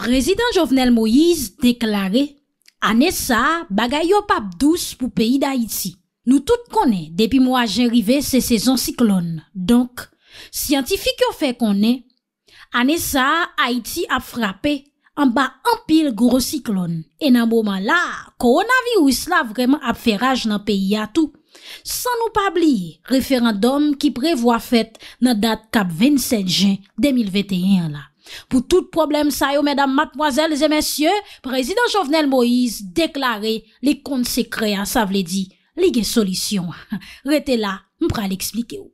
Prezident Jovenel Moïse deklare, anè sa bagay yo pap douz pou peyi d'Haïti. Nou tout konè, depi mwa jen rive se sezon siklon. Donk, siyantifik yo fe konè, anè sa Haïti ap frape, anba anpil goro siklon. E nan mwoma la, koronavi ou isla vreman ap feraj nan peyi atou, san nou pa bli referandom ki prevoa fet nan dat kap 25 jen 2021 la. Pou tout problem sa yo, mesdames, matmoazelles et messieurs, prezident Jovenel Moïse deklare li kont sekre a sa vle di li gen solisyon a. Rete la, m pra li eksplike ou.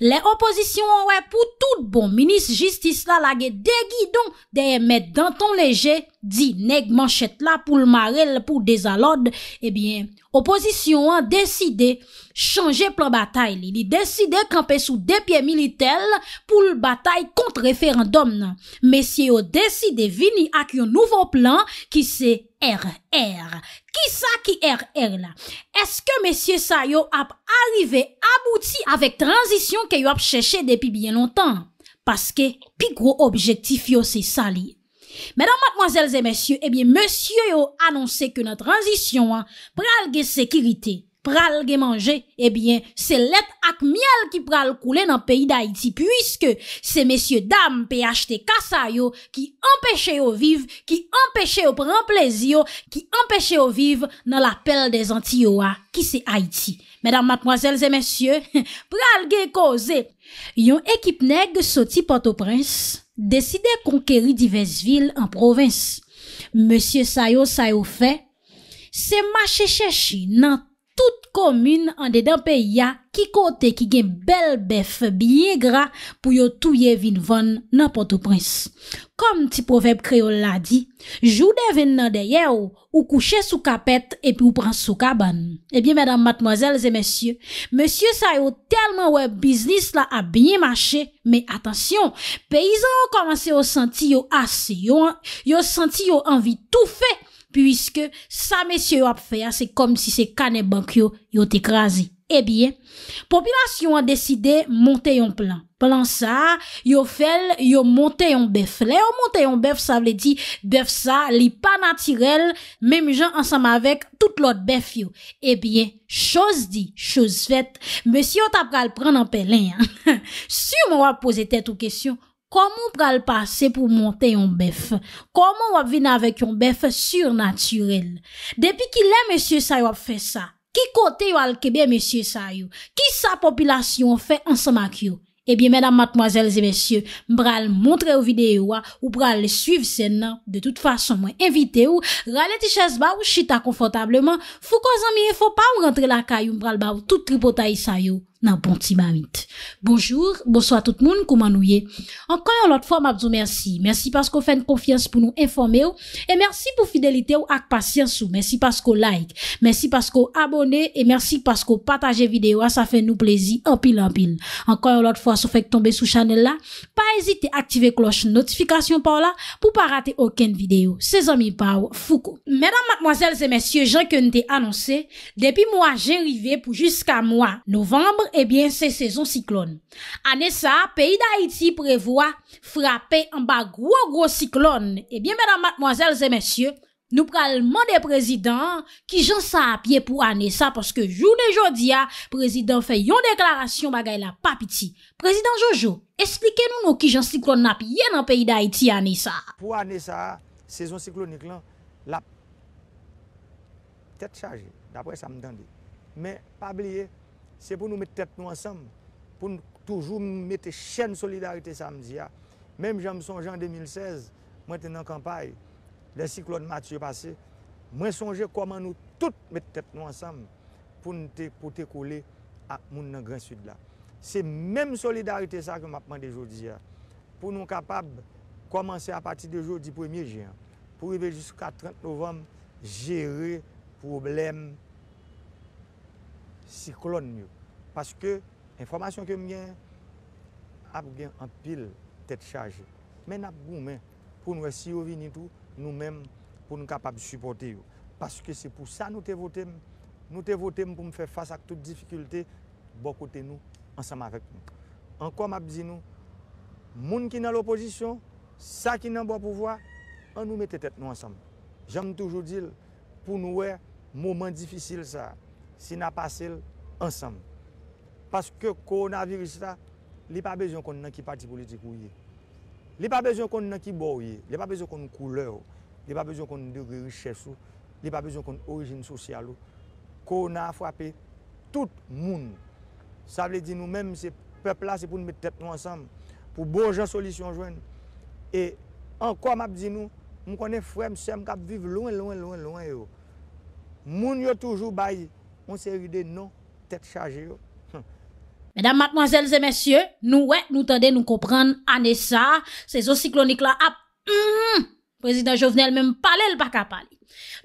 Le oposisyon wè pou tout bon minis jistis la la gen degi don deye met danton leje di neg manchet la pou l'marel pou desalod, ebyen eh Oposisyon an deside chanje plan batay li. Li deside kampe sou depye militel pou l batay kontreferandom nan. Mesye yo deside vini ak yon nouvo plan ki se RR. Ki sa ki RR la? Eske mesye sa yo ap arive abouti avek transisyon ke yo ap cheshe depi bien lontan? Paske pi gro objektif yo se sa li. Mèdam matmoazèl zè mèsyou, ebyen eh mèsyou yo anonsè ke nan transisyon an, pral ge sekirite, pral ge manje, ebyen eh se let ak miel ki pral koule nan peyi d'Haïti, pwiske se mèsyou dam pey achte kasa yo ki empèche yo vive, ki empèche yo pren plezi yo, ki empèche yo vive nan la pel de zanti yo a, ki se Haïti. Mèdam matmoazèl zè mèsyou, pral ge koze, yon ekip neg soti poto prins. Deside konkeri divers vil an provins. Monsie Sayo Sayo fe, se mache cheshi Nant. Tout komune an dedan pe ya ki kote ki gen bel bef biye gra pou yo touye vin von nan potoprins. Kom ti profep kreol la di, jou devin nan deye ou, ou kouche sou kapet epi ou pran sou kaban. Ebyen mèdam matmozèl zè mèsyè, mèsyè sa yo telman wè biznis la a binye mache, mèy atensyon, peyizan yo komanse yo senti yo ase yo an, yo senti yo anvi toufe, Puiske sa mesye yo ap faya se kom si se kane bank yo yo te grazi. E eh bie, popilasyon an deside monte yon plan. Plan sa, yo fel, yo monte yon bef. Le yo monte yon bef sa vle di, bef sa li pa natirel, memu jan ansam avek tout lot bef yo. E eh bie, chos di, chos fet, mesye yo tap gal pren an pelen. Si yo mwa ap pose tet ou kesyon, Koum ou pral pase pou monte yon bef? Koum ou ap vina avek yon bef surnaturel? Depi ki lè mèsyè sa yo ap fè sa, ki kote yo alkebe mèsyè sa yo? Ki sa popilasyon fè ansamak yo? Ebyè mèdam matmoazèlze mèsyè, mpral montre yo videyo wa, ou pral le suiv sè nan, de tout fason mwen evite yo, ralè ti chèz ba ou chita konfotableman, fou ko zan miye fò pa ou rentre la kayo mpral ba ou tout tripotay sa yo. nan bon ti mamit. Bonjour, bonso a tout moun kouman nou ye. Ankan yon lot fwa, mabzou mersi. Mersi paskou fèn konfians pou nou informe ou e mersi pou fidelite ou ak pasyans ou. Mersi paskou like, mersi paskou abone e mersi paskou pataje videyo a sa fè nou plezi, anpil anpil. Ankan yon lot fwa, sou fèk tombe sou chanel la, pa ezite aktive kloche notifikasyon pa ou la pou pa rate oken videyo. Se zan mi pa ou, fouk ou. Mèdam, matmoazèl, zè mèsyè, jèn kè nte anonsè, depi Ebyen se sezon siklon Anessa, peyi da Haiti prevoa Frape an ba gro gro siklon Ebyen mèdan matmoazèl zè mèsyè Nou pralman de prezident Kijan sa apye pou Anessa Poske joun e jodi ya Prezident fe yon deklarasyon bagay la papiti Prezident Jojo, esplike nou nou Kijan siklon napye nan peyi da Haiti Anessa Pou Anessa, sezon siklonik lan La Tet chaje, dapre sa mdande Me pabliye c'est pour nous mettre tête nous ensemble, pour toujours mettre chaîne solidarité samedi. Hein. Même me songe en 2016, moi j'étais en campagne, le cyclone Mathieu passé, moi songe comment nous tous mettre tête nous ensemble pour nous pour te coller à mon dans grand sud là. C'est même solidarité ça que m'a demandé aujourd'hui hein. pour nous capables de commencer à partir de jour 1er juin pour arriver jusqu'à 30 novembre gérer problème si klon nyo. Paske, informasyon ke mwen, ap gen ap pil tet chaje. Men ap goun men, pou nou e si ouvi nitu, nou men pou nou kapab suporti yo. Paske se pou sa nou te vote, nou te vote pou mwen fe fasa ak tout dificulte, bo kote nou, ansam avèk nou. An kom ap di nou, moun ki nan l'oposisyon, sa ki nan bo pouvoi, an nou mette tet nou ansam. Jame toujou dil, pou nou e mouman difisil sa, Sina pasel ansam Paske koronavirisa Li pa bezyon konnen ki parti politik ou ye Li pa bezyon konnen ki bo ou ye Li pa bezyon konnen koule ou Li pa bezyon konnen diri ches ou Li pa bezyon konnen orijin sosyal ou Koronan fwapè Tout moun Sa vle di nou menm se pepl la se pou nou metep nou ansam Po bon jan solisyon jwen E anko map di nou Mou konnen fwem sem kap viv loun loun loun loun yo Moun yo toujou bayi Mwen se vide nou, tet chaje yo. Medan matmwazelze mesye, nou wè, nou tende nou kopran ane sa, se zo siklonik la ap, ah, mhm, prezident Jovenel menm pale l baka pale.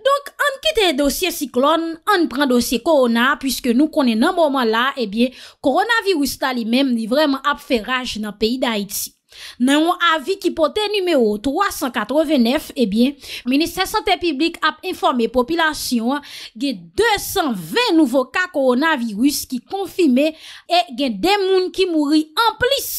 Donk, ane kite dosye siklon, ane pren dosye korona, pwiske nou konen eh nan mwoma la, ebyen, koronaviwista li menm li vreman ap feraj nan peyi da Haiti. Nan yon avi ki pote numero 389, ebyen, Ministre Santé Publique ap informe populasyon gen 220 nouvo ka koronavirus ki konfime e gen den moun ki mouri an plis.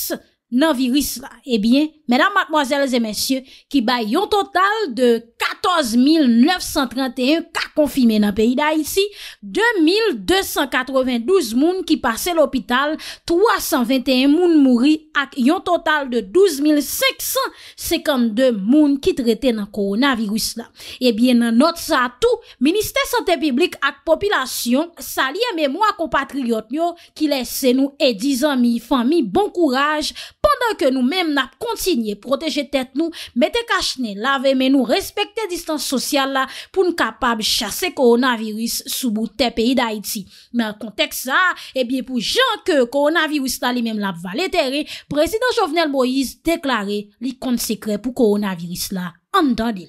nan virus la. Ebyen, eh mèdam matmoazèles e mèsyè, ki ba yon total de 14.931 ka konfime nan peyi da isi, 2.292 moun ki pase l'opital, 321 moun mouri ak yon total de 12.552 moun ki trete nan koronavirus la. Ebyen, nan not sa tout, Ministè Santèpiblik ak Popilasyon sali eme mwa kompatriyot nyo ki lese nou e dizan mi fan mi bon kouraj pou pandan ke nou menm nap kontinye proteje tet nou, mette kachne lave men nou respekte distans sosyal la pou nou kapab chase koronavirus soubou te peyi da iti. Men kontek sa, e eh bie pou jan ke koronavirus la li menm lap valetere, Prezident Jovenel Moïse deklare li kont sekre pou koronavirus la an dan dil.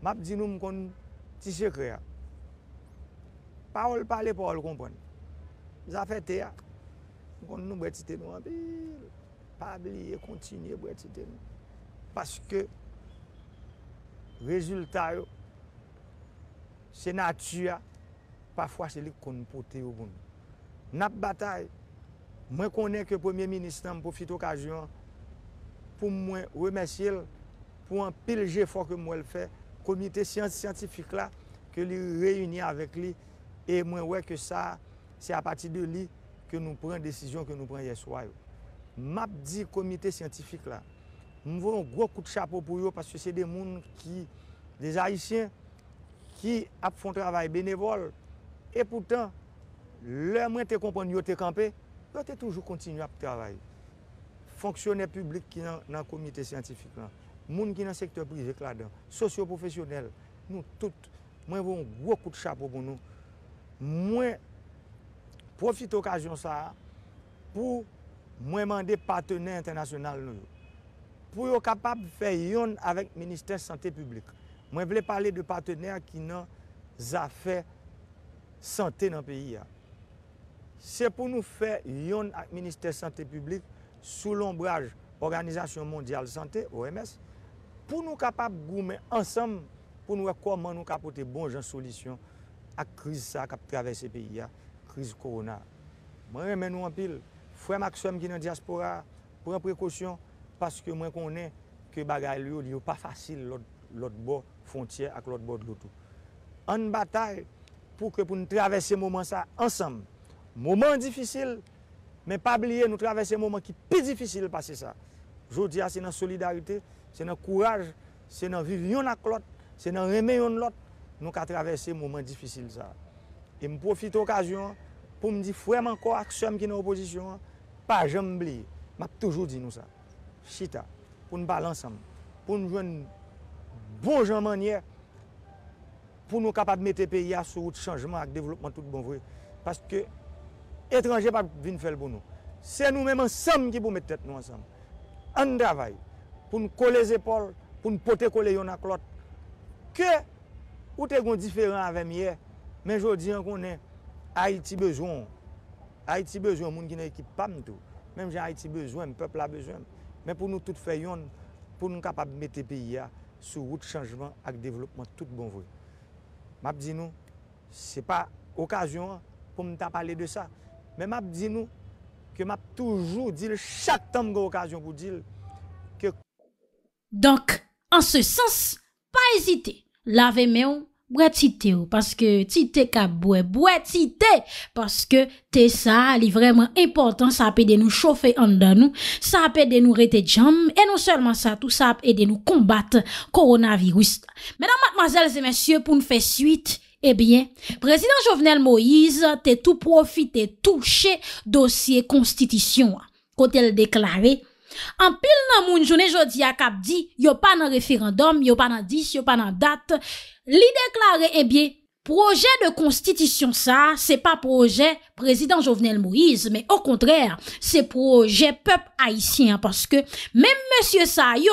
Map di nou mkon ti sekre ya. Parol pale porol kompon. Zafete ya. kon nou bretite nou an, pa bliye kontinye bretite nou, paske rezulta yo, se natu ya, pafwa se li kon poti yo kon. Nap batay, mwen konen ke premier minister m pou fit okajyon, pou mwen remesye l, pou an pilje fok mwen l fe, komite siyantifik la, ke li reyuni avek li, e mwen wek ke sa, se apati de li, ke nou pren desisyon, ke nou pren yeswayo. Map di komite santifik la, nou voun gwo kout chapo pou yo, paswè se de moun ki, de zayisyen, ki ap fon travay benevol, e poutan, lè mwen te kompon yo te kampe, yo te toujou kontinu ap travay. Fonksyonè publik ki nan komite santifik la, moun ki nan sektor prizèk la dan, sosyo-profesyonel, nou tout, mwen voun gwo kout chapo pou nou, mwen ap, Profite okajyon sa pou mwen mande patener internasyonal nou. Pou yo kapap fe yon avèk Ministèr Santè Publèk. Mwen vle pale de patener ki nan zafè Santè nan peyi ya. Se pou nou fe yon avèk Ministèr Santè Publèk sou l'ombraj Organizasyon Mondial Santè, OMS, pou nou kapap goumen ansam pou nou akoman nou kapote bon jan solisyon ak kriz sa kap travesse peyi ya. kriz korona. Mwen remen wampil, fwèm aksem ki nan diaspora, pwen prekosyon, paske mwen konen ki bagay lyo, lyo pa fasil lot bo fontye ak lot bo loutou. An batay pou ke pou nou travesse mouman sa ansam. Mouman difisil, men pa blye nou travesse mouman ki pi difisil pase sa. Jou diya se nan solidarite, se nan kouraj, se nan vivyon ak lot, se nan remen yon lot, nou ka travesse mouman difisil sa. E m profite okasyon pou m di fwèman kwa aksem ki nan oposisyon, pa jen m bli. M ap toujou di nou sa. Chita, pou m balansam, pou m jwen bon jenman ye, pou nou kapap mette peya sou ou t chanjman ak devlopman tout bon vre. Paske, etranje pa vin fel pou nou. Se nou mèman sem ki pou mette tet nou ansam. An davay, pou m kole zepol, pou m pote kole yon ak lot, ke ou te goun diferan avem ye, Men jodi an konen Haiti bezouan. Haiti bezouan, moun ki nan ekip pa mtou. Men mjen Haiti bezouan, mpeop la bezouan. Men pou nou tout fè yon, pou nou kapab mette piya sou wout chanjman ak devlopman tout bonvou. Map di nou, se pa okasyon pou mta pale de sa. Men map di nou, ke map toujou dil, chak tam go okasyon pou dil. Donk, an se sens, pa ezite, lave men ou, Bwè ti te ou, paske ti te kap bwè, bwè ti te, paske te sa, li vremen important, sa apè de nou chofè an dan nou, sa apè de nou rete jam, e nou selman sa, tout sa apè de nou kombat koronavirus. Mèdan matmazèl zè mèsyè, pou n'fè suite, ebyen, eh prezident Jovenel Moïse te tou profite touche dosye konstitisyon wè, kote l deklare, an pil nan moun jounè jodi a kap di, yo pa nan referendum, yo pa nan dis, yo pa nan dat, déclarer, eh bien, projet de constitution ça, c'est pas projet président Jovenel Moïse, mais au contraire, c'est projet peuple haïtien parce que même monsieur Sayo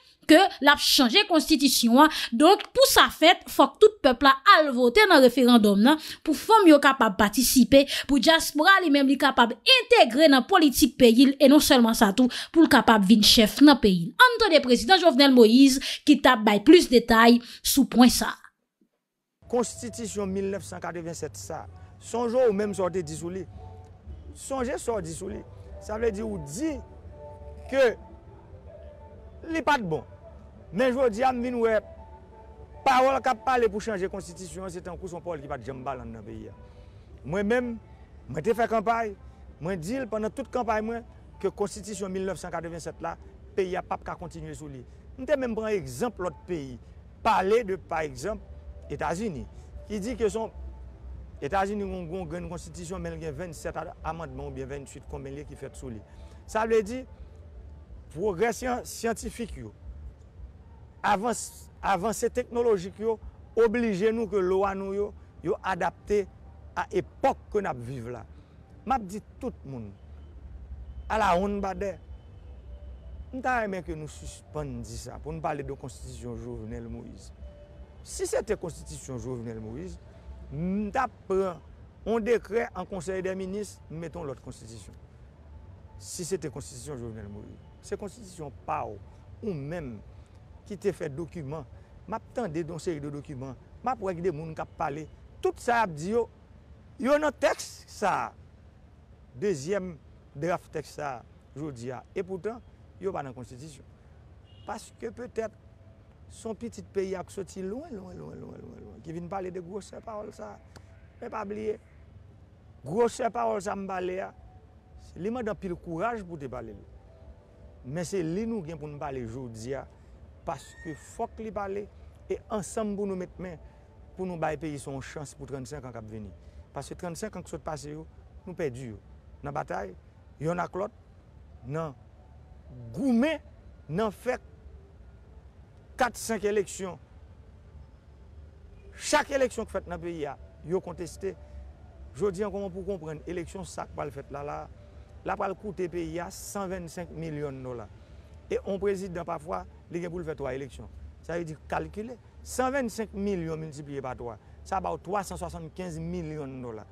l ap chanje konstitisyon an, donk pou sa fèt, fòk tout pèpla al votè nan referandom nan, pou fòm yo kapab patisipe, pou jaspra li mèm li kapab integre nan politik peyil, e non selman sa tou pou l kapab vin chèf nan peyil. Anto de prezident Jovenel Moïse, ki tap bay plus detay, soupwen sa. Konstitisyon 1987 sa, sonjè ou mèm sortè disouli. Sonjè sortè disouli, sa vè di ou di ke li pat bon. Menjou diyan min wè, parol kap pale pou chanje konstitisyon, se ten kouson pa ol ki pat jambal an nan beya. Mwen men, mwen te fè kampay, mwen dil pwennan tout kampay mwen, ke konstitisyon 1987 la, peyi apap ka kontinye sou li. Mwen te men bran ekzamp lot peyi, pale de par ekzamp Etasini, ki di ke son, Etasini mwen gwen konstitisyon, mwen gen 27 amandman, mwen gen 28 kombelye ki fè sou li. Sa mwen di, progresyon siyantifik yo, avan se teknolojik yo, oblije nou ke lo anou yo, yo adapte a epok ke nap vive la. Map di tout moun, ala on badè, mta remè ke nou suspande di sa, pou nou pale de konstitisyon jovenel Moïse. Si se te konstitisyon jovenel Moïse, mta pren, on dekre en konsey de minis, nou meton lot konstitisyon. Si se te konstitisyon jovenel Moïse, se konstitisyon pa ou, ou mèm, ki te fet dokumen, map tende don seri de dokumen, map wèk de moun kap pale, tout sa ap di yo, yo nan teks sa, dezyem draf teks sa, jodi ya, e poutan, yo banan konstitisyon, paske peutet, son pitit peyak soti loun, loun, loun, loun, ki vin pale de grosè parol sa, me pabliye, grosè parol sa mbale ya, li man dan pil kouraj pou te pale, men se li nou gen pou mbale jodi ya, paske fok li pale e ansam pou nou met men pou nou baye peyi son chans pou 35 an kap veni paske 35 an ki sot pase yo nou pey diyo nan batay, yon ak lot nan goumen nan fek 4-5 eleksyon chak eleksyon ki fet nan peyi ya yo konteste jodi an konman pou kompren eleksyon sak pal fet la la la pal koute peyi ya 125 milyon nola Et on président parfois, les pour faire trois élections. Ça veut dire calculer 125 millions multipliés par trois. Ça va 375 millions de dollars.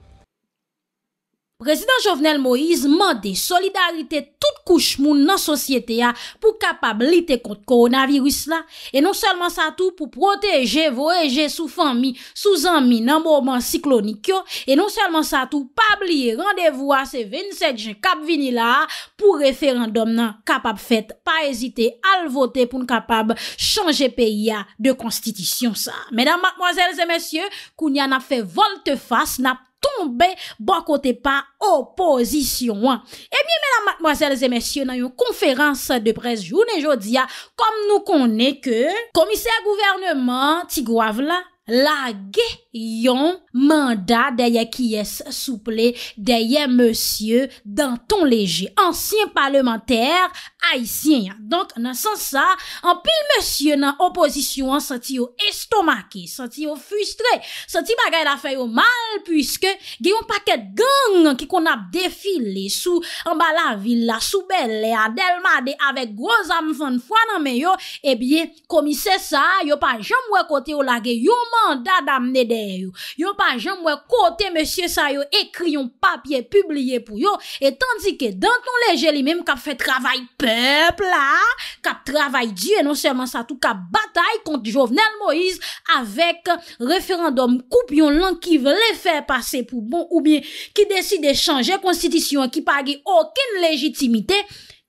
Prezident Jovenel Moïse mande solidarite tout kouchmoun nan sosyete ya pou kapab lite kont koronavirus la. E non selman sa tou pou proteje voeje sou fanmi, sou zanmi nan mouman siklonikyo. E non selman sa tou pabliye randevou a se 27 jan kap vini la pou referandom nan kapab fet. Pa ezite al vote pou nkapab chanje peya de konstitisyon sa. Medan mwazel zemesye, kou nyan ap fe volte fase nap. tombe bon kote pa opozisyon. E mi menan matmoazel zemesye nan yon konferans de pres jounen jodia ah, kom nou konen ke komise a gouvernement ti gouav la. la geyon manda deye ki yes souple deye monsye danton leje, ansyen parlementer aysyen ya, donk nan san sa an pil monsye nan oposisyon santi yo estomake santi yo fustre, santi bagay la fay yo mal, pwiske geyon paket gangan ki kon ap defile sou an bala villa soubele a delmade avek gwoza mfan fwa nan men yo ebye komi se sa yo pa jam wakote yo la geyon man Yon pa jan mwen kote monsye sa yo ekri yon papye publye pou yo E tandike danton le jeli mem kap fe travay pepl la Kap travay diye non seman sa tou kap batay konti jovnel Moïse Avèk referandom koup yon lan ki vle fè pase pou bon ou bie Ki desi de chanje konstitisyon ki pagi okin lejitimite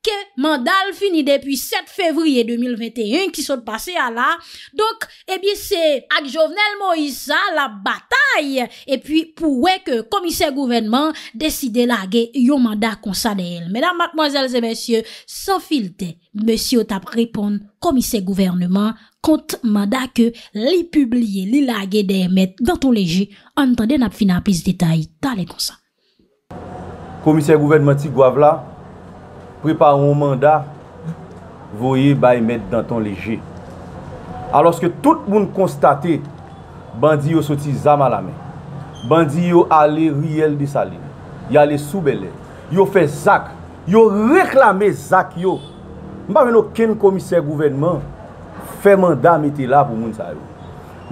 Ke mandal fini depi 7 fevriye 2021 Ki sot pase a la Donk ebi eh se ak Jovenel Moisa la batay E pi pou weke komise gouvenman Deside lage yon mandal konsa de el Menan mak manzelze mensyo San filte, mensyo tap repon Komise gouvernman kont mandal ke Li publie, li lage de emet Dantou leje, an tande nap finapis detay Tale konsa Komise gouvenman ti gwa vla Preparon manda, voye bay met dan ton leje. Aloske tout moun konstate, bandi yo soti zama la men. Bandi yo ale riyel di sali. Yo ale soubele. Yo fe zak. Yo reklamen zak yo. Nou pa ven oken komiser gouvenman, fe manda meti la pou moun sa yo.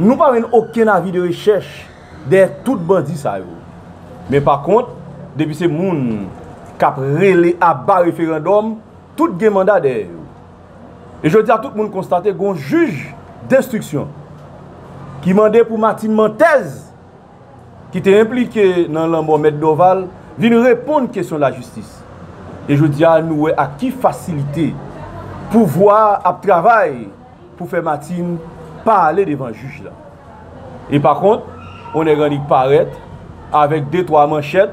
Nou pa ven oken avi de rechèche, de tout bandi sa yo. Men pa kont, debi se moun... kap rele ap ba referandom, tout gen mandade yo. E jodi a tout moun konstate gon juj destriksyon, ki mande pou Matin Mantez, ki te implike nan l'anbou Meddoval, vin reponde kesyon la justis. E jodi a nouwe a ki fasilite pou vwa ap travay pou fe Matin pale devan juj la. E pa kont, on e ranik paret avek detwa manchet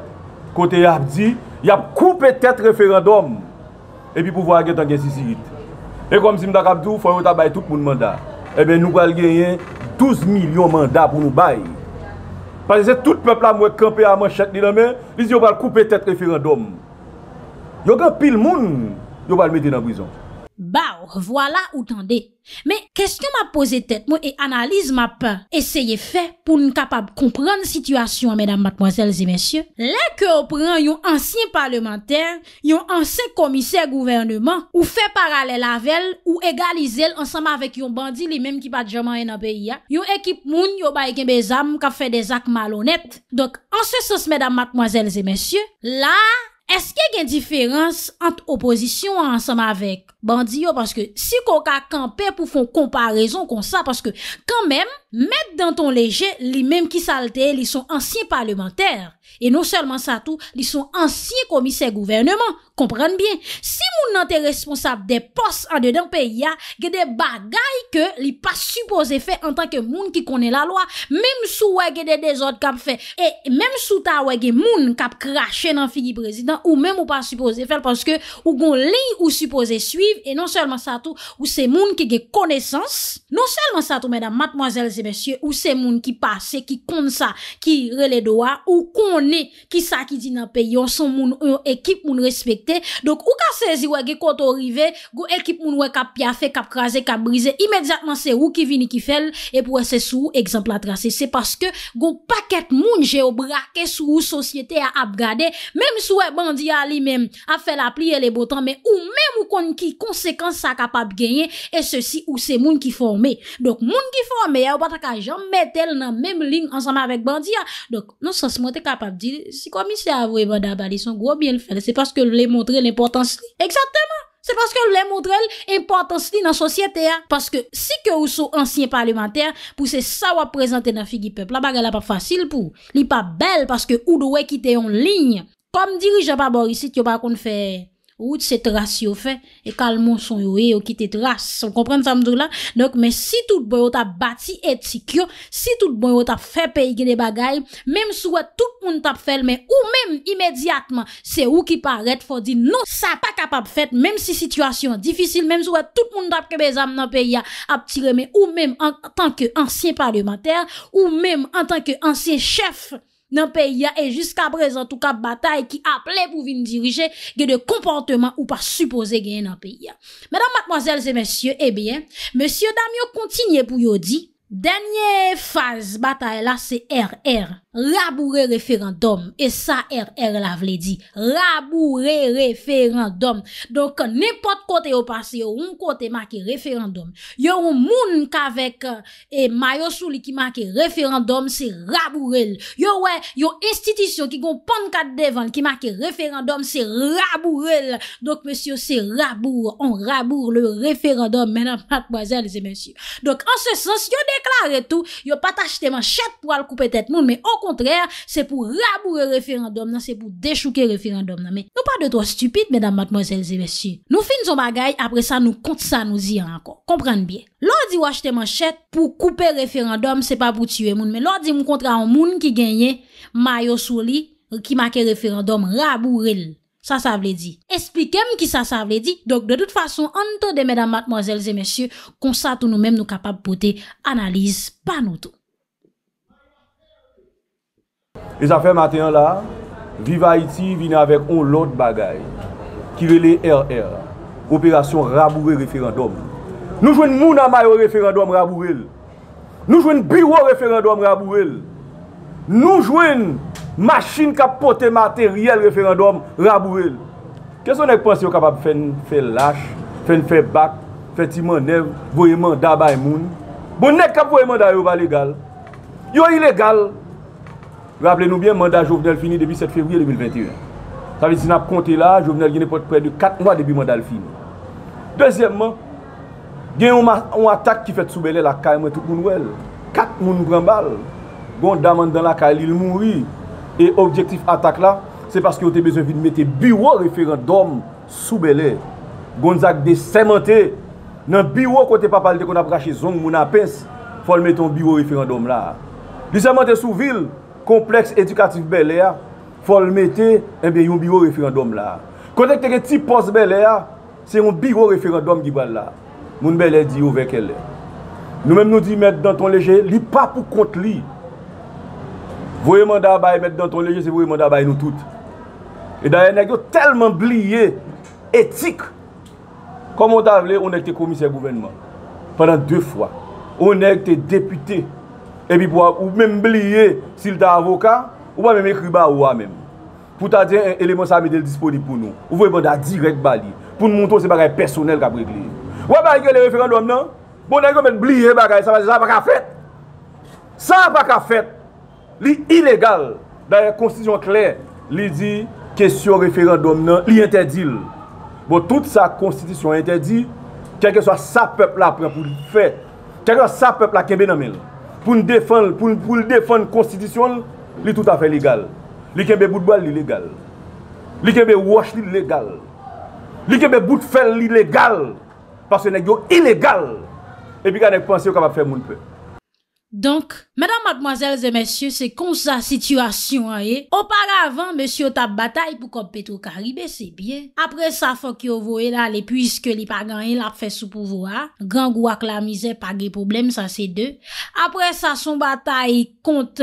kote ya ap di y ap koupe tet referendum, epi pou vwa aget an gen zizirit. E kom zimda kaptou, fwen yo ta bay tout moun mandat. Ebe eh nou bal genyen 12 milyon mandat pou nou bay. Par se tout pepla mwen kampe a man chek di lomen, li si yo bal koupe tet referendum. Yo gen pil moun, yo bal meti nan brison. Ba, ou revoila ou tende. Me, keske m ap pose tet mwen e analize m ap eseye fe pou nou kapab komprende situasyon a medam matmozèl zemensye. Le ke opren yon ansyen parlementer, yon ansen komiser gouvernement, ou fe paralèl avèl ou egalizèl ansama avèk yon bandi li mèm ki pa djaman en apè ya, yon ekip moun yon bayken bezam ka fe dezak malonèt. Dok, ansen sos medam matmozèl zemensye, la... Eske gen diferans ant opozisyon ansama vek bandiyo? Paske si koka kanpe pou fon komparazon kon sa, paske kanmem... Met dan ton leje, li menm ki salte, li son ansyen parlementer. E non selman sa tou, li son ansyen komise gouvernement. Komprende bien. Si moun nan te responsab de pos an de den pe ya, ge de bagay ke li pa suppose fe en tanke moun ki kone la loa, menm sou wè ge de dezot kap fe, e menm sou ta wè ge moun kap krashe nan figi prezident, ou menm ou pa suppose fe, lpanske ou gon li ou suppose suive, e non selman sa tou, ou se moun ki ge konesans, non selman sa tou, menm, matmoazelze, monsye, ou se moun ki pase, ki konde sa, ki rele doa, ou kone, ki sa ki di na pe, yon son moun, ekip moun respekte, donk ou ka sezi wage koto rive, go ekip moun wè kap pyafe, kap kaze, kap brize, imedjatman se ou ki vini ki fel, e pwese sou, ekzempla trase, se paske, go paket moun jeo brake, sou ou sosyete a ap gade, mem sou e bandi a li mem, a fel a plie le botan, ou mem ou kon ki konsekans sa kap ap genye, e se si ou se moun ki forme, donk moun ki forme, e ou pat ka jom met el nan mem ling ansama vek bandiya. Donk, non san se mwen te kapap di, si komisya avwe vanda ba li son grobyen l fèl, se paske l lè montre l importansi li. Eksatèman! Se paske l lè montre l importansi li nan sosyete ya. Paske si ke ou sou ansyen parlementè, pou se sa wap prezante nan figi pep, la baga la pa fasil pou. Li pa bel, paske ou do wè kite yon ling. Kom dirijan pa borisit, yo pa kon fèl. Wout se trasy yo fe, e kalmon son yo e yo ki te trasy, son komprende sa mdou la? Dok men si tout bon yo tap bati etikyo, si tout bon yo tap fe peyi gen de bagay, menm souwa tout moun tap fel men, ou menm imediatman, se wou ki paret fo di, non sa pa kapap fet, menm si situasyon difisil, menm souwa tout moun tap kebe zam nan peyi ya ap tiremen, ou menm an tanke ansyen parlementer, ou menm an tanke ansyen chef parlementer, nan peyi ya e jiska brez an tou ka batay ki aple pou vin dirije gen de kompanteman ou pa suppose gen nan peyi ya. Mèdam, matmazèl, zè mèsyè, ebyen, eh mèsyè Damyo kontinye pou yo di... Denye faz batay la Se RR Raboure referandom E sa RR la vle di Raboure referandom Donk nepot kote yo pase euh, Yo yon kote make referandom Yo yon moun kavek E mayosou li ki make referandom Se rabourel Yo estitisyon ki gon pon kat devan Ki make referandom Se rabourel Donk monsye se rabou On rabou le referandom Menan pat boazel se monsye Donk an se sens yode Deklare tou, yo pat achete man chet pou al koupe tet moun, men o kontrèr, se pou raboure referandom nan, se pou dechouke referandom nan. Mè, nou pa de tro stupide, mèdam matmozèl zè vesti. Nou fin zon bagay, apre sa nou kont sa nou ziyan anko. Komprende bie. Lò di yo achete man chet pou koupe referandom, se pa pou tiywe moun, men lò di mou kontra an moun ki genye, ma yo sou li ki make referandom raboure lè. Sa sa vle di. Esplikem ki sa sa vle di, dok de dout fason an to de mèdam matmozèl zè mèsyè, konsa tou nou mèm nou kapab pote, analize pa nou tou. E zafè matè an la, viva iti vina vek on lot bagay, kirele RR, Operasyon Raboure Referendom. Nou jwen mou nan mayo referendom Rabourel. Nou jwen biro referendom Rabourel. Nou jwen Machine kap pote mater yel referandom Rabou el Kèso nèk pwans yon kap ap fèn fè lach Fèn fè bak Fè ti man ev Voyèman dabay moun Boun nèk kap voyèman da yon val legal Yon ilegal Rable nou bien manda Jovenel fini debi 7 februyel 2021 Sa vizina p konti la Jovenel gine pot prè de 4 mwa debi mandal fini Dezyèmman Gine yon atak ki fè tsoubele La ka yon mwen tou koun wel 4 moun ou gran bal Gon daman dan la kalil mounri E objektif atak la Se paske yon te bezon vi de mette biwo referandom Sou belè Gon zak de semente Nan biwo kote pa palite kon aprache zonk moun apens Fol mette yon biwo referandom la Di semente sou vil Kompleks edukatif belè Fol mette yon biwo referandom la Konek te gen ti pos belè Se yon biwo referandom gibal la Moun belè di ouveke le Nou menm nou di mette dans ton leje Li pa pou kont li Voye manda baye met don ton leje se voye manda baye nou tout. E daye negyo telman blye etik. Komon ta vle, onek te komise gouvenman. Pendan de fwa. Onek te depute. E bi pou wame mblye sil ta avoka, wame mblye kriba wame. Pou ta djen en eleman sa medel disponi pou nou. Voye manda direk bali. Poun mwonto se bagay personel ka bregli. Wapay gen le referan non? do mnen? Mwen negyo men blye bagay, sa baka fet. Sa baka fet. Li ilegal Da yon konstitisyon kler Li di Kesyon referandom nan Li entedil Bo tout sa konstitisyon entedil Kelke sa sa pepl la pren pou li fe Kelke sa sa pepl la kembe nan men Poun defan Poun defan konstitisyon Li tout a fe legal Li kembe boudbouan li legal Li kembe wosh li legal Li kembe boudfèl li legal Pase nek yo ilegal Epi ka nek pense yo kapap fe moun pe Donk, mèdam madmoazèl zè mèsyè, se kon sa situasyon an e, opar avan, mèsyè o tap batay pou kop petro karibè, se bie. Apre sa, fò ki o vò e la le pwiske li pa ganye la fè sou pouvo a, gran gou ak la mizè pa ge problem, sa se dè. Apre sa, son batay kont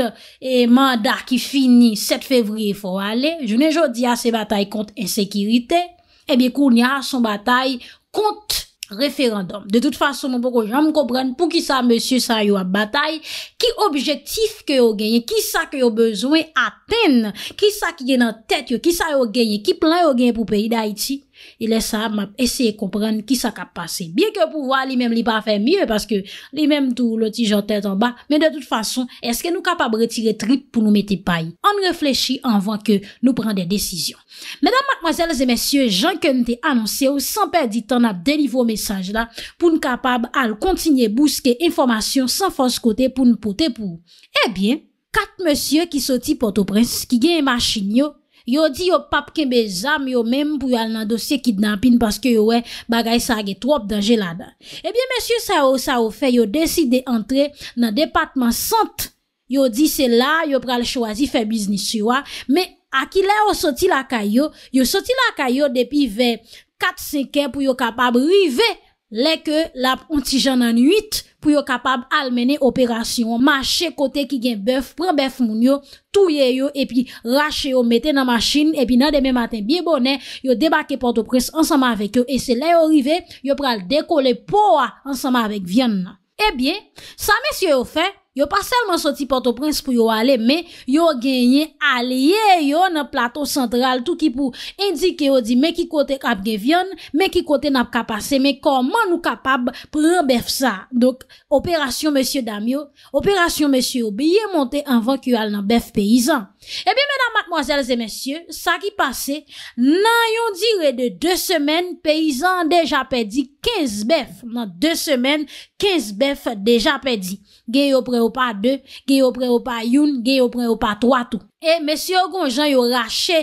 mandar ki fini 7 fevri fò wale, jounen jò di a se batay kont ensekiritè, e bi koun ya, son batay kont... referandum. De tout fason, moun pou kou jan mou kobran pou ki sa monsie sa yo a batay ki objektif ke yo genye ki sa ke yo bezwen aten ki sa ki gen nan tet yo ki sa yo genye, ki plan yo genye pou peyi da iti E lesa m ap eseye komprenn ki sa kap pase. Bien ke pou vwa li mem li pa fe mye paske li mem tou loti jantez an ba. Men de tout fason eske nou kapab re tire trip pou nou mette pay. An reflechi an vwa ke nou pren de desisyon. Menan mademoiselles et messieurs, jankan te anonsye ou san perdi ton ap delivou mesaj la pou nou kapab al kontinye bouske informasyon san fos kote pou nou pote pou ou. E eh bien, kat messieurs ki soti porto prens, ki genye machin yo Yo di yo papke bezam yo menm pou yo al nan dosye ki dna pin Paske yo we bagay sa aget wop danje la dan Ebyen eh mensyou sa ou sa ou fe yo deside entre nan departman sant Yo di se la yo pral chwazi fe biznis yo wa Me akile yo soti la kayo Yo soti la kayo depi ve 4-5 en pou yo kapab rive Lè ke lap ontijan nan 8 pou yo kapab almenè operasyon. Mache kote ki gen bèf, pran bèf moun yo, touye yo, epi rache yo, metè nan masjin, epi nan demè matin biye bonè, yo debake porto pres ansama avèk yo, e se lè yo rive, yo pral dekole pouwa ansama avèk Vianna. Ebyen, eh sa mesye yo fè, Yo pa selman soti Port-au-Prince pou yo ale, men yo genye aleye yo nan plato sentral, tou ki pou indike yo di, men ki kote ap gevyon, men ki kote nap kapase, men koman nou kapab pran bef sa. Dok, operasyon, monsye Damyo, operasyon, monsye Obeye, monte anvan kyo al nan bef peyizan. E eh bi mena, mkmozels e monsye, sa ki pase, nan yon dire de 2 semen, peyizan deja pedi 15 bef nan 2 semen, 15 bef deja pedi. Ge yo pre ou pa 2, ge yo pre ou pa 1, ge yo pre ou pa 3 tou. E, mese yo kon jan yo rache,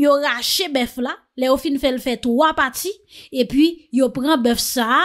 yo rache bef la, le ou fin fel fe 3 pati, e pi yo pren bef sa a,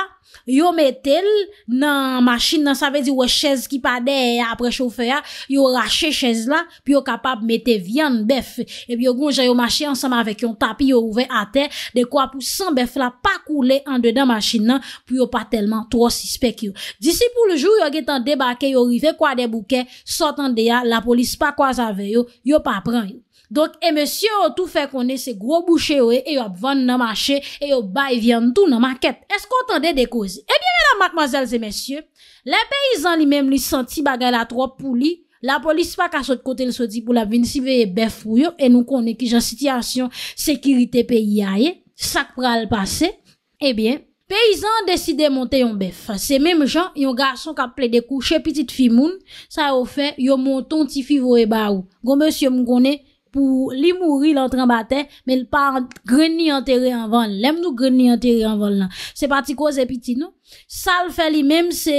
Yo metel nan masjin nan sa vezi we chèz ki pa de apre choufe ya, yo rache chèz la, pi yo kapap metel vyan bef, epi yo gonja yo mache ansama vek yon tapi yo ouve ate, de kwa pou san bef la pa koule an dedan masjin nan, pi yo pa telman tròs ispek yo. Disi pou le jou yo getan debake, yo rife kwa de bouke, sotan de ya, la polis pa kwa zave yo, yo pa pran yo. Donk, e monsye ou tou fè konè se gro bouchè ou e, e yo apvan nan machè, e yo bay vyandou nan makèt. Eskou otande de kozi? Ebyen, e la, mademoiselles e monsye, le peyizan li mèm li santi bagan la trop pou li, la polis pa ka sot kote li soti pou la vin, si veye bef ou yo, e nou konè ki jan sitiyasyon sekirite peyi aye, sak pral pase, ebyen, peyizan deside monte yon bef. Se mèm jan, yon gason ka ple de kouche, pitit fi moun, sa ou fè, yon monton ti fi vore ba ou. Gon monsye mou konè, pou li mouri lantran baten, me l pa greni anteri anvan. Lem nou greni anteri non. anvan lan. Se pati kwa zepiti nou. Sal fè li menm se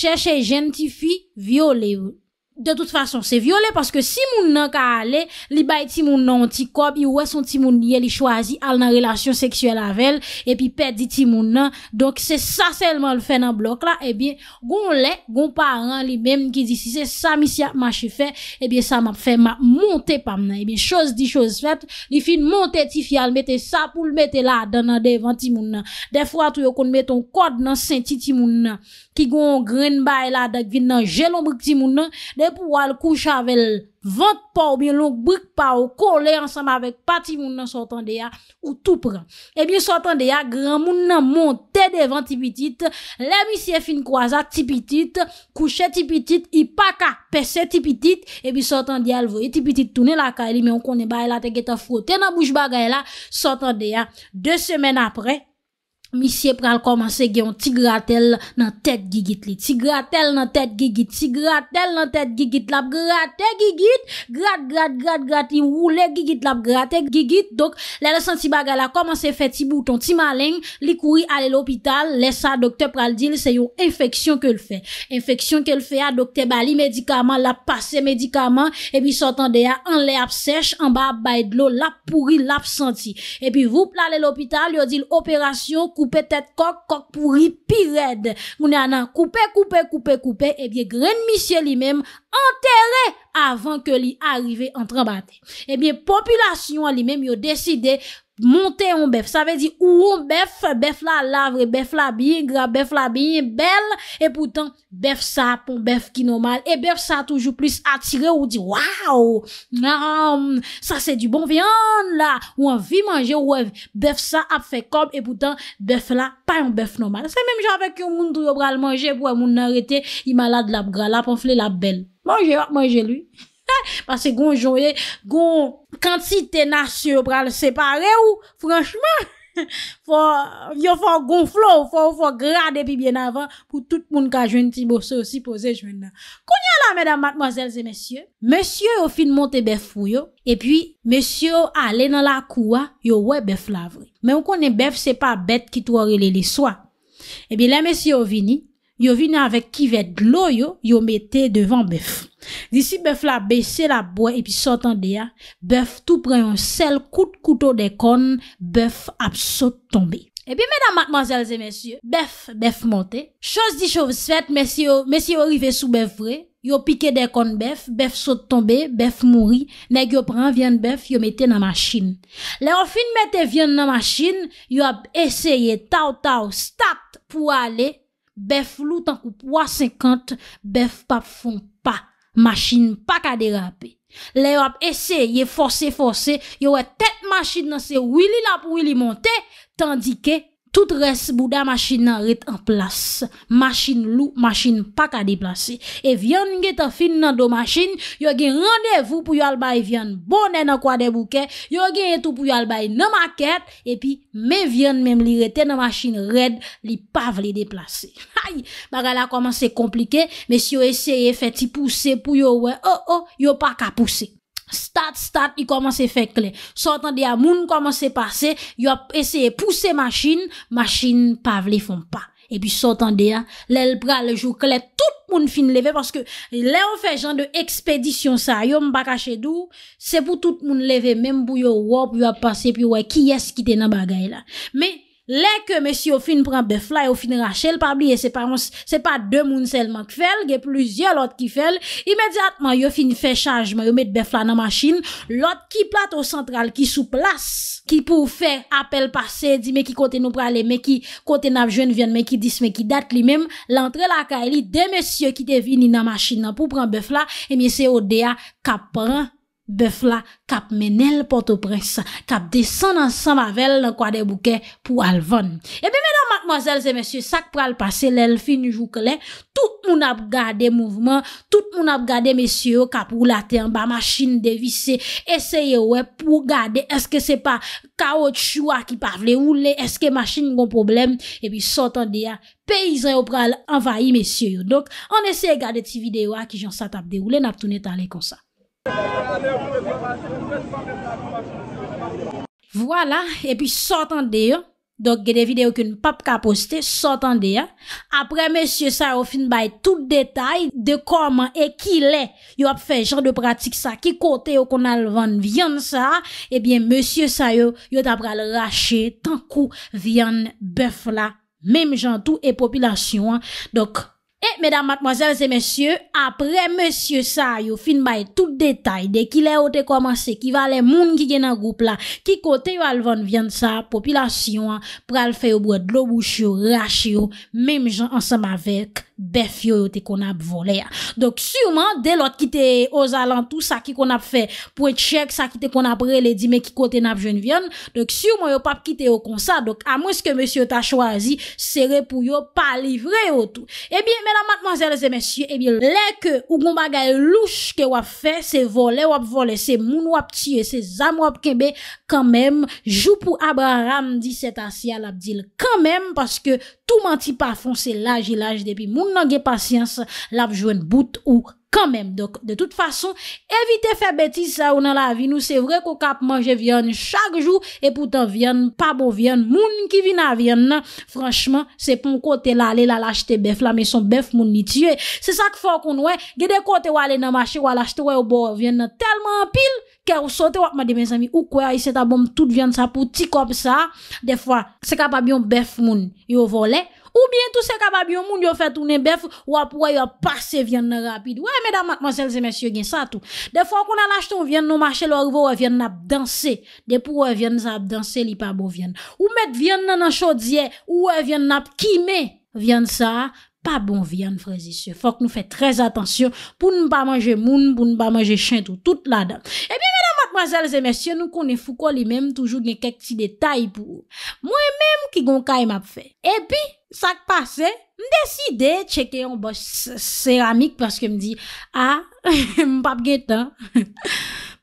chèche jentifi, vyo li vyo. de tout fason se viole, paske si moun nan ka ale, li bay ti moun nan an ti kob, i wè son ti moun liye li chwazi, al nan relasyon seksuel avèl, epi pet di ti moun nan, donk se sa selman l fè nan blok la, ebi, eh goun le, goun paran li mèm, ki di si se sa misya ma che fè, ebi, sa map fè ma monte pam nan, ebi, eh chos di chos fèt, li fin monte ti fè al, mette sa pou l mette la, dan nan devan ti moun nan, defwa tou yo kon metton kod nan senti ti moun nan, ki goun gren bay la, dek vin nan jelon pour aller coucher avec le pas ou bien long brique pas ou coller ensemble avec pati moun nan sortant de ya ou tout prend. et eh bien sortant de grand moun nan monter devant ti petit le monsieur fin croisa ti petit coucher ti petite, il pas ka pèser ti petit et eh puis sortant de ya le ti petite tourner la caille mais on connaît ba la te geta frotte dans bouche bagaille là sortant de ya deux semaines après misye pral komanse gen yon ti gratel nan tet gigit li. Ti gratel nan tet gigit. Ti gratel nan tet gigit lap. Gratel gigit. Grat, grat, grat, grat. Li wou le gigit lap. Gratel gigit. Dok, le le senti baga la komanse fe ti bouton ti malen. Li kouri ale l'opital. Le sa dokte pral dil se yon infeksyon ke l'fe. Infeksyon ke l'fe a dokte bali medikaman. Lap pase medikaman. E pi sotan de ya an le ap sech. An ba bay dlo. Lap pouri. Lap senti. E pi voup ale l'opital. Yo dil operasyon. Kou Koupe tet kok, kok pou ripi red. Mouni anan, koupe, koupe, koupe, koupe, ebyen eh gren misye li menm enterre avan ke li arrive an tranbate. Ebyen, eh populasyon li menm yo deside Montè yon bef, sa ve di ou yon bef, bef la lavre, bef la biye gra, bef la biye bel, e poutan, bef sa apon, bef ki nomal, e bef sa toujou plis atire ou di waw, nan, sa se du bon viyan la, ou an vi manje, ou wev, bef sa ap fe kom, e poutan, bef la, pa yon bef nomal. Se menm jan vek yon moun drou bral manje, wè moun narete, yi malade lab gra la, pon fle lab bel. Mange yo, mange lui. Pase goun jounye goun kantite nasyo pral separe ou Franchman, yo fwa goun flo, fwa fwa grade pi bien avan Pou tout moun ka jwen ti bose osi pose jwen nan Konye la medan matmazelze mesye Mesye yo fin monte bef ou yo E pi mesye yo ale nan la kuwa yo we bef lavre Men w konen bef se pa bet ki tou ori le liswa E bi la mesye yo vini Yo vine avèk ki vèd lo yo, yo metè devan bèf. Disi bèf la bèse la boè, epi sotan de ya, bèf tou pren yon sel kout koutou de kon, bèf ap sot tombe. Epi mèdam akman zèl zè mèsyè, bèf, bèf monte, chos di chow svet, mèsyè yo rive sou bèf vre, yo pike de kon bèf, bèf sot tombe, bèf mouri, neg yo pren vèn bèf, yo metè nan machin. Le ofin metè vèn nan machin, yo ap eseye tau tau stat pou ale, Bef loutan kou pwa 50, bef pap fon pa, machin pa ka derape. Le rap ese, ye force, force, yo e tet machin nan se wili la pou wili monte, tandike, tout res bouda machin nan ret en plas. Machin lou, machin pa ka deplase. E vyan gen te fin nan do machin, yo gen randevou pou yo albay vyan bonen an kwa de bouke, yo gen etou pou yo albay nan maket, e pi me vyan menm li reten nan machin red, li pa vli deplase. Hay, bagala koman se komplike, me si yo eseye feti puse pou yo we, oh, oh, yo pa ka puse. stat stat il commence à faire clé sortant des amoun commence à passer il a essayé pousser machine machine pas les font pas et puis sortant des bras le jour clé tout le fin lever parce que là on fait genre de expédition ça yo m'pa caché d'où c'est pour tout le levé, lever même pour yo pour yo passer puis ouais qui est-ce qui était dans bagaille là mais Lè ke mèsy yo fin pran bèf la, yo fin rachèl, pabli, se pa dè moun selman k fèl, gè pluzye lòt ki fèl, imèdiatman yo fin fè chanjman yo met bèf la nan machin, lòt ki plato sentral ki sou plas, ki pou fè apel pase, di mè ki kote nou pralè, mè ki kote nabjwen vyen, mè ki dis mè ki dat li mèm, lantre laka elè, dè mèsy yo ki te vini nan machin nan pou pran bèf la, e mè se o dea kapan. Bef la kap menel potoprensa, kap desan ansan mavel nan kwa de bouke pou alvan. E bi menan, madmozels e monsye, sak pral pase lel, finjou klen, tout moun ap gade mouvment, tout moun ap gade monsye yo, kap oula ten ba maschin devise, eseye we pou gade, eske se pa kaot chou a ki pa vle oule, eske maschin mgon problem, e bi sotan de ya peyizan yo pral envahi monsye yo. Donk, an eseye gade ti videyo a ki jan sat ap de oule, nap toune tan le konsa. Wala, epi sotan deyo. Dok gede videyo kwen pap ka poste, sotan deyo. Apre monsye sa yo finbay tout detay de koman e ki le yo ap fe jor de pratik sa. Ki kote yo kon alvan vyan sa. Ebyen eh monsye sa yo yo tapra l rache tankou vyan bef la. Mem jan tou e popilasyon. Dok. E, medan matmozèles e mèsyè, apre mèsyè sa yo, fin bay tout detay, dek ilè o te komanse, ki valè moun ki gen nan goup la, ki kote yo alvan vyan sa, popilasyon, pral fè yo bwè dlo bouch yo, rach yo, mèm jan ansam avèk. Bef yo yo te kon ap vole ya Dok surman, delot kite o zalantou Sa ki kon ap fe, pou et chek Sa ki te kon ap rele, di me ki kote nap jen vyon Dok surman yo pap kite yo kon sa Dok a mwen seke mesye yo ta chwazi Sere pou yo pa livre yo tout Ebyen, eh menan matmazelze mesye Ebyen, eh lek ou gomba gaye louch Ke wap fe, se vole, wap vole Se moun wap tiye, se zam wap kebe Kanmem, jou pou Abraham Di seta si alabdil Kanmem, paske tou manti pa fon Se laj ilaj depi moun nan gen pasyans la pou jwen bout ou kanmen, de tout fason evite fe betis sa ou nan la vi nou se vre kou kap manje vyen chak jou, e poutan vyen, pa bo vyen moun ki vina vyen nan franchman, se pon kote la non, le la lache te bef la, me son bef moun ni tye se sak fokoun we, gede kote wale nan mache wale lache te we, ou bo vyen nan telman pil, ke ou sote wap madi men sami, ou kwa, iseta bom tout vyen sa pou ti kop sa, defwa se kap abyon bef moun, yo volen Ou bien tou se kapab yo moun yo fet ou nen bef ou ap woy yo pase vyen nan rapide. Ouye medan matman selze men syo gen sa tou. De fwa kon an lach ton vyen nou mache lor vo woy vyen nap danse. De pou woy vyen nap danse li pa bon vyen. Ou met vyen nan an chodye ou woy vyen nap kime vyen sa. Pa bon vyen frezi syo. Fwa kon nou fe trez atensyon pou nou pa manje moun, pou nou pa manje chen tou. Tout la dan. Demoiselles et messieurs, nous connaissons qu'on est même toujours des petits détails pour nous. Moi-même qui gagne quand il m'a fait. Et puis, ça a passé, je me suis décidé de chercher un boss céramique parce que je ah, me dis, ah, mon pape Gaetan, je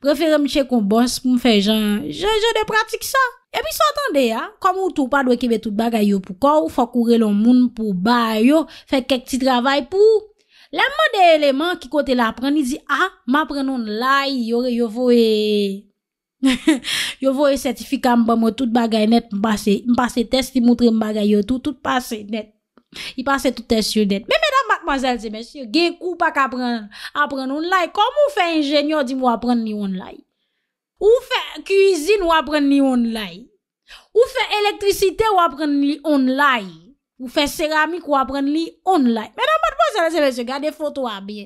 préfère me chercher un boss pour me faire genre, je ne pratique ça. Et puis, vous entendez, hein, comme tout le monde doit qu'il y ait tout le bagayou pour quoi, il faut courir le monde pour bagayou, faire quelques petits travails pour... La man de eleman ki kote la apren, ni zi, ah, ma apren onlay, yore yovo e... yovo e sertifika mba mo, tout bagay net mbase, mbase test, li moutre mbagay yo tout, tout pase net. I pase tout test yo net. Me, me dam batmazel, zi, mesye, gen kou pak apren onlay, kom ou fe injenyor di mwa apren ni onlay? Ou fe kuzin wapren ni onlay? Ou fe elektrisite wapren ni onlay? Ou fe kuzin wapren ni onlay? Ou fè seramik w apren li onlay. Mè nan pat mwen se lese, mè se gade fotwa bie.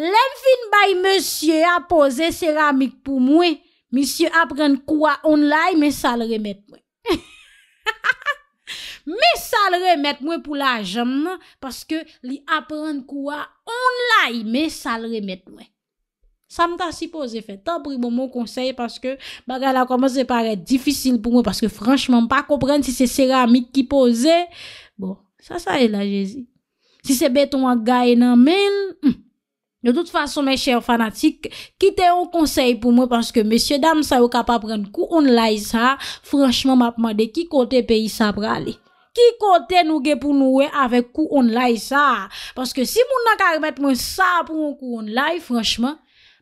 Len fin bay mè sye apose seramik pou mwen. Mè sye apren kwa onlay, mè salre mèt mwen. Mè salre mèt mwen pou la jemman. Paske li apren kwa onlay, mè salre mèt mwen. Sa mwen ta bon si pose fè. Ta prie moun moun konsey paske baga la koman se pare difficile pou mwen. Paske franchman pa kopren si se seramik ki posey. Bon, ça, ça est là, Jésus. Si c'est béton à gagner dans mille, de toute façon, mes chers fanatiques, quittez un conseil pour moi parce que messieurs, dames, ça, vous capable prendre coup on live ça. Franchement, m'a demandé qui côté pays ça aller. côté nous nous pour nous avec un coup on ça Parce que si moun n'a qu'à remet ça sa un coup on franchement, franchement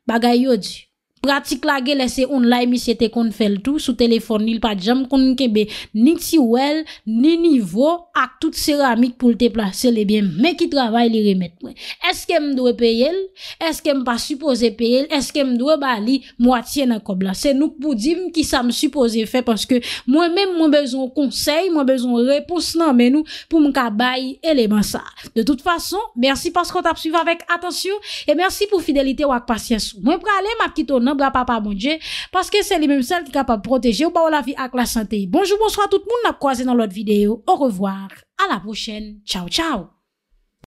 bagay yo di. Pratik lage lese online misye te kon fel tou. Sou telefon nil pa jam kon nike be ni tiwel, ni nivou ak tout seramik pou te plase lebyen. Men ki travay li remet mwen. Eske mdwe peyel? Eske mpa suppose peyel? Eske mdwe bali mwa tiyen akob la? Se nouk pou dim ki sa m suppose fe. Paske mwen men mwen bezon konsey, mwen bezon repos nan men nou pou mka bayi eleman sa. De tout fason, mersi paskot ap suyve avek. Atensyon, e mersi pou fidelite wak pasyensou. Mwen prale m ap kiton nan. papa bon parce que c'est lui même seul qui est capable de protéger ou la vie avec la santé. Bonjour, bonsoir tout le monde, n'a croisé dans l'autre vidéo. Au revoir, à la prochaine. Ciao ciao.